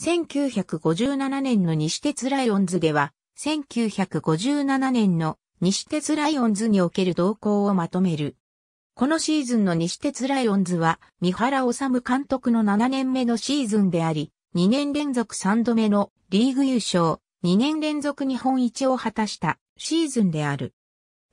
1957年の西鉄ライオンズでは、1957年の西鉄ライオンズにおける動向をまとめる。このシーズンの西鉄ライオンズは、三原治監督の7年目のシーズンであり、2年連続3度目のリーグ優勝、2年連続日本一を果たしたシーズンである。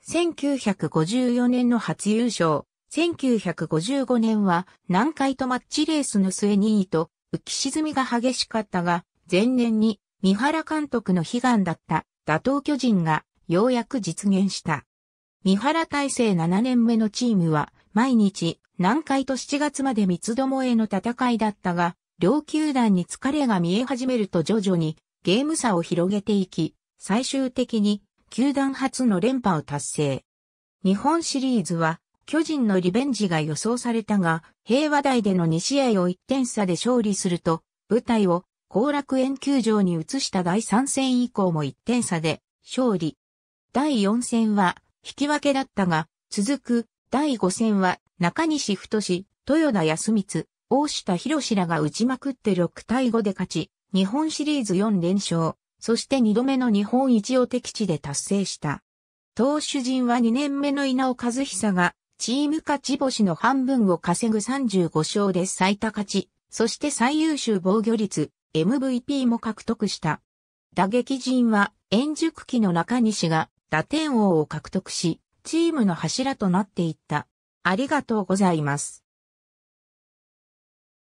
1954年の初優勝、1955年は南海とマッチレースの末2位と浮き沈みが激しかったが、前年に三原監督の悲願だった打倒巨人がようやく実現した。三原体制7年目のチームは毎日南海と7月まで三つどもへの戦いだったが、両球団に疲れが見え始めると徐々にゲーム差を広げていき、最終的に球団初の連覇を達成。日本シリーズは巨人のリベンジが予想されたが、平和台での2試合を1点差で勝利すると、舞台を後楽園球場に移した第3戦以降も1点差で勝利。第4戦は引き分けだったが、続く第5戦は中西太豊田康光、大下博らが打ちまくって6対5で勝ち、日本シリーズ4連勝、そして2度目の日本一を敵地で達成した。投手陣は2年目の稲尾和久がチーム勝ち星の半分を稼ぐ35勝で最多勝ち、そして最優秀防御率、MVP も獲得した。打撃陣は、円熟期の中西が打点王を獲得し、チームの柱となっていった。ありがとうございます。